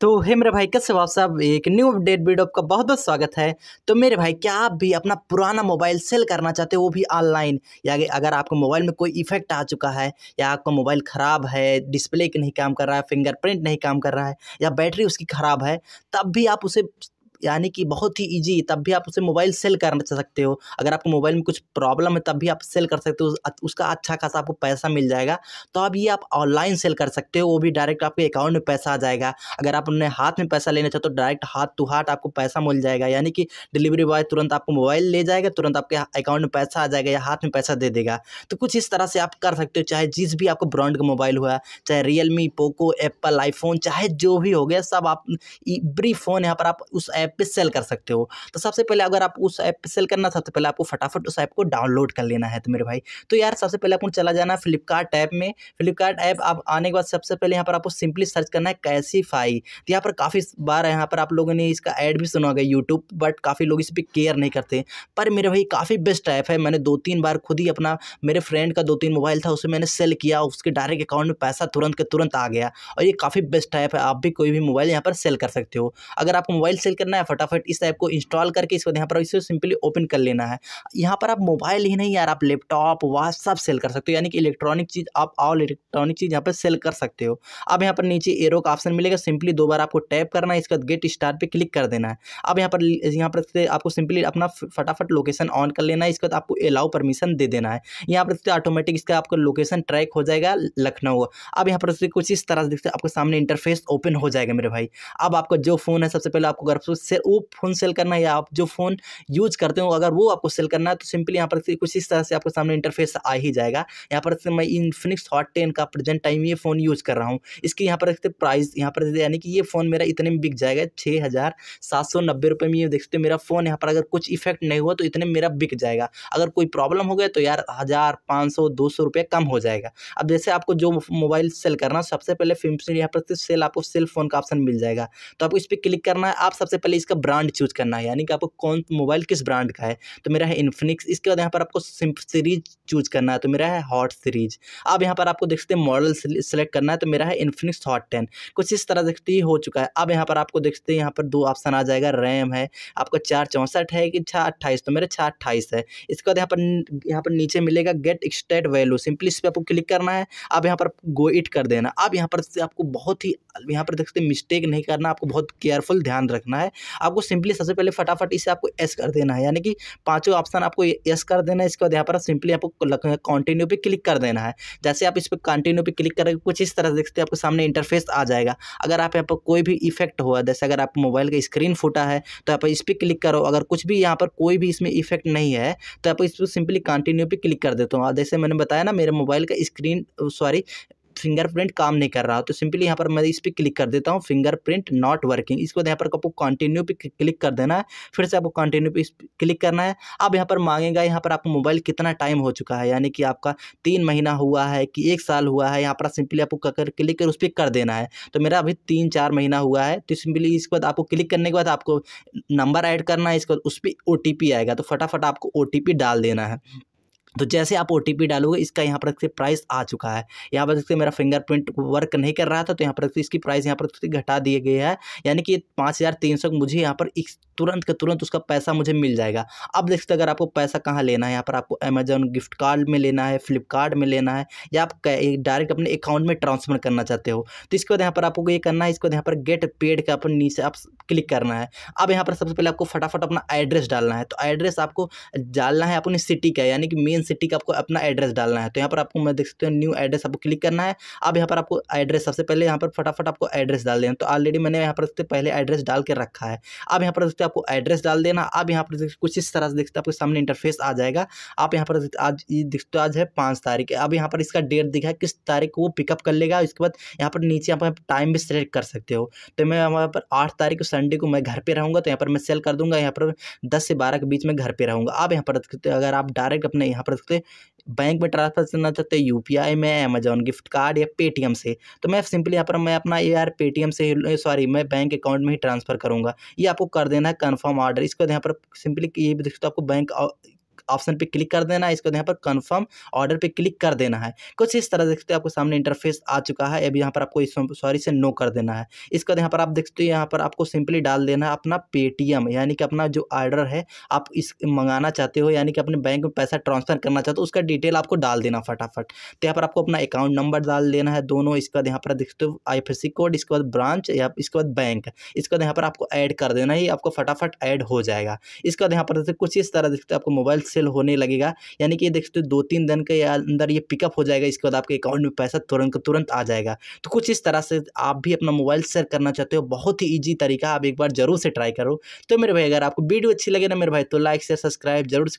तो हे मेरे भाई कैसे आप साहब एक न्यू अपडेट वीडियो आपका बहुत बहुत स्वागत है तो मेरे भाई क्या आप भी अपना पुराना मोबाइल सेल करना चाहते हो वो भी ऑनलाइन या अगर आपके मोबाइल में कोई इफेक्ट आ चुका है या आपका मोबाइल ख़राब है डिस्प्ले के नहीं काम कर रहा है फिंगरप्रिंट नहीं काम कर रहा है या बैटरी उसकी ख़राब है तब भी आप उसे यानी कि बहुत ही ईजी तब भी आप उसे मोबाइल सेल करना सकते हो अगर आपको मोबाइल में कुछ प्रॉब्लम है तब भी आप सेल कर सकते हो उसका अच्छा खासा आपको पैसा मिल जाएगा तो अब ये आप ऑनलाइन सेल कर सकते हो वो भी डायरेक्ट आपके अकाउंट में पैसा आ जाएगा अगर आप अपने हाथ में पैसा लेना चाहते तो डायरेक्ट हाथ टू हाथ आपको पैसा मिल जाएगा यानी कि डिलीवरी बॉय तुरंत आपको मोबाइल ले जाएगा तुरंत आपके अकाउंट में पैसा आ जाएगा या हाथ में पैसा दे देगा तो कुछ इस तरह से आप कर सकते हो चाहे जिस भी आपको ब्रांड का मोबाइल हुआ चाहे रियलमी पोको एप्पल आईफोन चाहे जो भी हो गया सब आप ब्री फ़ोन यहाँ पर आप उस ऐप ऐप पे सेल कर सकते हो तो सबसे पहले अगर आप उस ऐप पे सेल करना सबसे तो पहले आपको फटाफट उस ऐप को डाउनलोड कर लेना है तो मेरे भाई तो यार सबसे पहले आपको चला जाना है फ्लिपकार्ट ऐप में फ्लिपकार्ट ऐप आप आने के बाद सबसे पहले यहाँ पर आपको सिंपली सर्च करना है कैसीफाई तो यहाँ पर काफ़ी बार यहाँ पर आप लोगों ने इसका ऐड भी सुना होगा यूट्यूब बट काफ़ी लोग इस पर केयर नहीं करते पर मेरे भाई काफ़ी बेस्ट ऐप है मैंने दो तीन बार खुद ही अपना मेरे फ्रेंड का दो तीन मोबाइल था उसे मैंने सेल किया उसके डायरेक्ट अकाउंट में पैसा तुरंत के तुरंत आ गया और ये काफ़ी बेस्ट ऐप है आप भी कोई भी मोबाइल यहाँ पर सेल कर सकते हो अगर आपको मोबाइल सेल करना है है फटाफट इस ऐप को इंस्टॉल करके इसको यहाँ पर इसे सिंपली ओपन कर लेना है यहाँ पर आप मोबाइल ही नहीं यार आप लैपटॉप वहाँ सब सेल कर सकते हो यानी कि इलेक्ट्रॉनिक चीज़ आप ऑल इलेक्ट्रॉनिक चीज़ यहाँ पर सेल कर सकते हो अब यहाँ पर नीचे एरो का ऑप्शन मिलेगा सिंपली दो बार आपको टैप करना है इसके बाद गेट स्टार पर क्लिक कर देना है अब यहाँ पर यहाँ पर आपको सिंपली अपना फटाफट लोकेशन ऑन कर लेना है इसके बाद आपको अलाउ परमिशन दे देना है यहाँ पर ऑटोमेटिक इसका आपको लोकेशन ट्रैक हो जाएगा लखनऊ अब यहाँ पर कुछ इस तरह से आपके सामने इंटरफेस ओपन हो जाएगा मेरे भाई अब आपका जो फ़ोन है सबसे पहले आपको अगर सेल वो फ़ोन सेल करना है या आप जो फ़ोन यूज करते हो अगर वो आपको सेल करना है तो सिंपली यहाँ पर कुछ इस तरह से आपके सामने इंटरफेस आ ही जाएगा यहाँ पर मैं इनफिनिक्स हॉट टेन का प्रेजेंट टाइम ये फ़ोन यूज़ कर रहा हूँ इसके यहाँ पर देखते प्राइस यहाँ पर यानी कि ये फ़ोन मेरा इतने में बिक जाएगा छः हज़ार सात सौ नब्बे रुपये में ये देख सकते हो मेरा फ़ोन यहाँ पर अगर कुछ इफेक्ट नहीं हुआ तो इतने मेरा बिक जाएगा अगर कोई प्रॉब्लम हो गया तो यार हज़ार पाँच सौ दो सौ रुपये कम हो जाएगा अब जैसे आपको जो मोबाइल सेल करना सबसे पहले फिल्म यहाँ पर सेल आपको सेल फ़ोन का ऑप्शन मिल जाएगा तो आपको इस पर क्लिक करना है आप सबसे पहले इसका ब्रांड चूज करना है यानी कि आपको कौन मोबाइल किस ब्रांड का है तो मेरा है इन्फिनिक्स इसके बाद यहाँ पर आपको सिम सीरीज चूज करना है तो मेरा है हॉट सीरीज अब यहाँ पर आपको देख सकते हैं मॉडल सेलेक्ट करना है तो मेरा है इन्फिनिक्स हॉट टेन कुछ इस तरह देखते ही हो चुका है अब यहाँ पर आपको देखते हैं यहाँ पर दो ऑप्शन आ जाएगा रैम है आपका चार चौंसठ है कि छः अट्ठाईस तो मेरा छः अट्ठाईस है इसके बाद यहाँ पर यहाँ पर नीचे मिलेगा गेट स्टेट वैल्यू सिंपली इस पर आपको क्लिक करना है अब यहाँ पर गो इट कर देना अब यहाँ पर आपको बहुत ही यहाँ पर देख सकते मिस्टेक नहीं करना आपको बहुत केयरफुल ध्यान रखना है आपको सिंपली सबसे पहले फटाफट इसे आपको एस कर देना है यानी कि पाँचों ऑप्शन आपको एस कर देना है इसके बाद यहाँ पर सिंपली आपको कंटिन्यू पे क्लिक कर देना है जैसे आप इस पर कंटिन्यू पे क्लिक करेंगे कुछ इस तरह देखते हैं आपके सामने इंटरफेस आ जाएगा अगर आप यहाँ पर कोई भी इफेक्ट हुआ जैसे अगर आप मोबाइल का स्क्रीन फूटा है तो आप इस पर क्लिक करो अगर कुछ भी यहाँ पर कोई भी इसमें इफेक्ट नहीं है तो आप इस पर सिंपली कंटिन्यू पर क्लिक कर देता हूँ जैसे मैंने बताया ना मेरे मोबाइल का स्क्रीन सॉरी फिंगरप्रिंट काम नहीं कर रहा हो तो सिंपली यहाँ पर मैं इस पर क्लिक कर देता हूँ फिंगरप्रिंट नॉट वर्किंग इसके बाद यहाँ पर आपको कंटिन्यू पे क्लिक कर देना है फिर से आपको कंटिन्यू पे क्लिक करना है अब यहाँ पर मांगेगा यहाँ पर आपको मोबाइल कितना टाइम हो चुका है यानी कि आपका तीन महीना हुआ है कि एक साल हुआ है यहाँ पर सिंपली आपको कर क्लिक कर उस पर कर देना है तो मेरा अभी तीन चार महीना हुआ है तो सिंपली इसके बाद आपको क्लिक करने के बाद आपको नंबर ऐड करना है इसके बाद उस पर ओ आएगा तो फटाफट आपको ओ डाल देना है तो जैसे आप ओ डालोगे इसका यहाँ पर प्राइस आ चुका है यहाँ पर देखते मेरा फिंगरप्रिंट वर्क नहीं कर रहा था तो यहाँ पर इसकी प्राइस यहाँ पर घटा दिए गए है यानी कि पाँच हज़ार तीन सौ मुझे यहाँ पर तुरंत के तुरंत उसका पैसा मुझे मिल जाएगा अब देख सकते अगर आपको पैसा कहाँ लेना है यहाँ पर आपको अमेजोन गिफ्ट कार्ड में लेना है फ्लिपकार्ट में लेना है या आप डायरेक्ट अपने अकाउंट में ट्रांसफर करना चाहते हो तो इसके बाद यहाँ पर आपको ये करना है इसके बाद यहाँ पर गेट पेड का अपन नीचे आप क्लिक करना है अब यहाँ पर सबसे पहले आपको फटाफट अपना एड्रेस डालना है तो एड्रेस आपको डालना है अपनी सिटी का यानी कि मेन मेन सिटी का आपको अपना एड्रेस डालना है तो यहाँ पर आपको मैं देख सकते हो न्यू एड्रेस आपको क्लिक करना है अब यहाँ पर आपको एड्रेस सबसे पहले यहाँ पर फटाफट आपको एड्रेस डाल देना तो ऑलरेडी मैंने यहाँ पर देखते पहले एड्रेस डाल के रखा है अब यहाँ पर देखते आपको एड्रेस डाल देना अब यहाँ पर कुछ इस तरह से देखते आपके सामने इंटरफेस आ जाएगा आप यहाँ पर आज देखते आज है पाँच तारीख अब यहाँ पर इसका डेट दिखा है किस तारीख को वो पिकअप कर लेगा इसके बाद यहाँ पर नीचे यहाँ पर टाइम भी सेलेक्ट कर सकते हो तो मैं यहाँ पर आठ तारीख संडे को मैं घर पर रहूँगा तो यहाँ पर मैं सेल कर दूँगा यहाँ पर दस से बारह के बीच में घर पर रहूँगा अब यहाँ पर अगर आप डायरेक्ट अपने यहाँ कर सकते हैं बैंक में ट्रांसफर करना चाहते हैं यू में अमेजोन गिफ्ट कार्ड या पेटीएम से तो मैं सिंपली यहाँ पर मैं अपना ए आर पेटीएम से सॉरी मैं बैंक अकाउंट में ही ट्रांसफर करूँगा ये आपको कर देना है कन्फर्म ऑर्डर इसके बाद यहाँ पर सिंपली ये भी देख सकते हो आपको बैंक ऑप्शन पे क्लिक कर देना है इसको यहाँ पर कंफर्म ऑर्डर पे क्लिक कर देना है कुछ इस तरह देखते हो आपको सामने इंटरफेस आ चुका है अभी यहाँ पर आपको इस सॉरी से नो कर देना है इसके यहाँ पर आप देखते हो यहाँ पर आपको सिंपली डाल देना है अपना पेटीएम यानी कि अपना जो ऑर्डर है आप इस मंगाना चाहते हो यानी कि अपने बैंक में पैसा ट्रांसफर करना चाहते हो उसका डिटेल आपको डाल देना फटाफट तो यहाँ पर आपको अपना अकाउंट नंबर डाल देना है दोनों इसके बाद यहाँ पर देखते हो आई कोड इसके बाद ब्रांच या इसके बाद बैंक इसके बाद यहाँ पर आपको ऐड कर देना ही आपको फटाफट ऐड हो जाएगा इसके बाद यहाँ पर देखते कुछ इस तरह देखते हो आपको मोबाइल से सेल होने लगेगा यानी कि ये देख सकते हो दो तीन दिन के अंदर ये पिकअप हो जाएगा इसके बाद आपके अकाउंट में पैसा तुरंत तुरंत आ जाएगा तो कुछ इस तरह से आप भी अपना मोबाइल शेयर करना चाहते हो बहुत ही ईजी तरीका आप एक बार जरूर से ट्राई करो तो मेरे भाई अगर आपको वीडियो अच्छी लगे ना मेरे भाई तो लाइक शेयर सब्सक्राइब जरूर